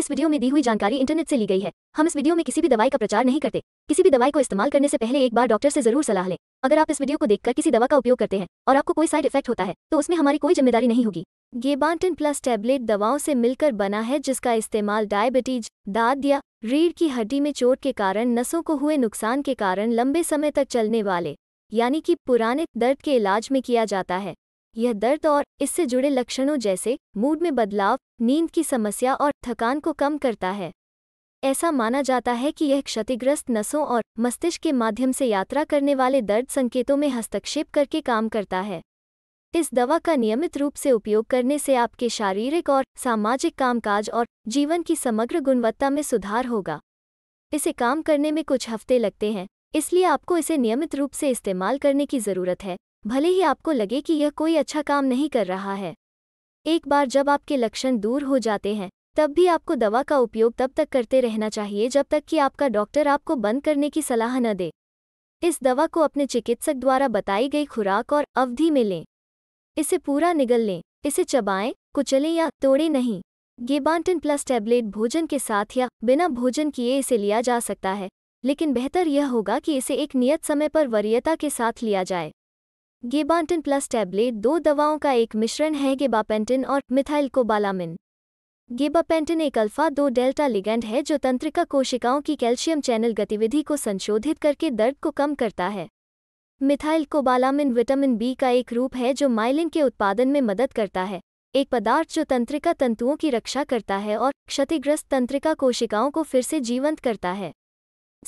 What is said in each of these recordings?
इस वीडियो में दी हुई जानकारी इंटरनेट से ली गई है हम इस वीडियो में किसी भी दवाई का प्रचार नहीं करते किसी भी दवाई को इस्तेमाल करने से पहले एक बार डॉक्टर से जरूर सलाह लें अगर आप इस वीडियो को देखकर किसी दवा का उपयोग करते हैं और आपको कोई साइड इफेक्ट होता है तो उसमें हमारी कोई जिम्मेदारी नहीं होगी गेबांटिन प्लस टैबलेट दवाओं से मिलकर बना है जिसका इस्तेमाल डायबिटीज दाद या रीढ़ की हड्डी में चोट के कारण नसों को हुए नुकसान के कारण लंबे समय तक चलने वाले यानी कि पुराने दर्द के इलाज में किया जाता है यह दर्द और इससे जुड़े लक्षणों जैसे मूड में बदलाव नींद की समस्या और थकान को कम करता है ऐसा माना जाता है कि यह क्षतिग्रस्त नसों और मस्तिष्क के माध्यम से यात्रा करने वाले दर्द संकेतों में हस्तक्षेप करके काम करता है इस दवा का नियमित रूप से उपयोग करने से आपके शारीरिक और सामाजिक कामकाज और जीवन की समग्र गुणवत्ता में सुधार होगा इसे काम करने में कुछ हफ्ते लगते हैं इसलिए आपको इसे नियमित रूप से इस्तेमाल करने की ज़रूरत है भले ही आपको लगे कि यह कोई अच्छा काम नहीं कर रहा है एक बार जब आपके लक्षण दूर हो जाते हैं तब भी आपको दवा का उपयोग तब तक करते रहना चाहिए जब तक कि आपका डॉक्टर आपको बंद करने की सलाह न दे इस दवा को अपने चिकित्सक द्वारा बताई गई खुराक और अवधि में लें इसे पूरा निगल लें इसे चबाएं कुचलें या तोड़े नहीं गेबांटन प्लस टैबलेट भोजन के साथ या बिना भोजन किए इसे लिया जा सकता है लेकिन बेहतर यह होगा कि इसे एक नियत समय पर वरीयता के साथ लिया जाए गेबांटिन प्लस टैबलेट दो दवाओं का एक मिश्रण है गेबापेंटिन और मिथाइल कोबालामिन गेबापेंटिन एक अल्फा दो डेल्टा लिगेंड है जो तंत्रिका कोशिकाओं की कैल्शियम चैनल गतिविधि को संशोधित करके दर्द को कम करता है मिथाइल कोबालामिन विटामिन बी का एक रूप है जो माइलिन के उत्पादन में मदद करता है एक पदार्थ जो तंत्रिका तंतुओं की रक्षा करता है और क्षतिग्रस्त तंत्रिका कोशिकाओं को फिर से जीवंत करता है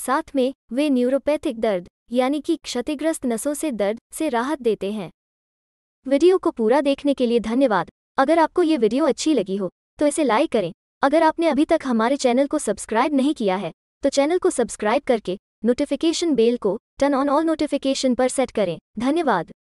साथ में वे न्यूरोपैथिक दर्द यानी कि क्षतिग्रस्त नसों से दर्द से राहत देते हैं वीडियो को पूरा देखने के लिए धन्यवाद अगर आपको ये वीडियो अच्छी लगी हो तो इसे लाइक करें अगर आपने अभी तक हमारे चैनल को सब्सक्राइब नहीं किया है तो चैनल को सब्सक्राइब करके नोटिफिकेशन बेल को टर्न ऑन ऑल नोटिफिकेशन पर सेट करें धन्यवाद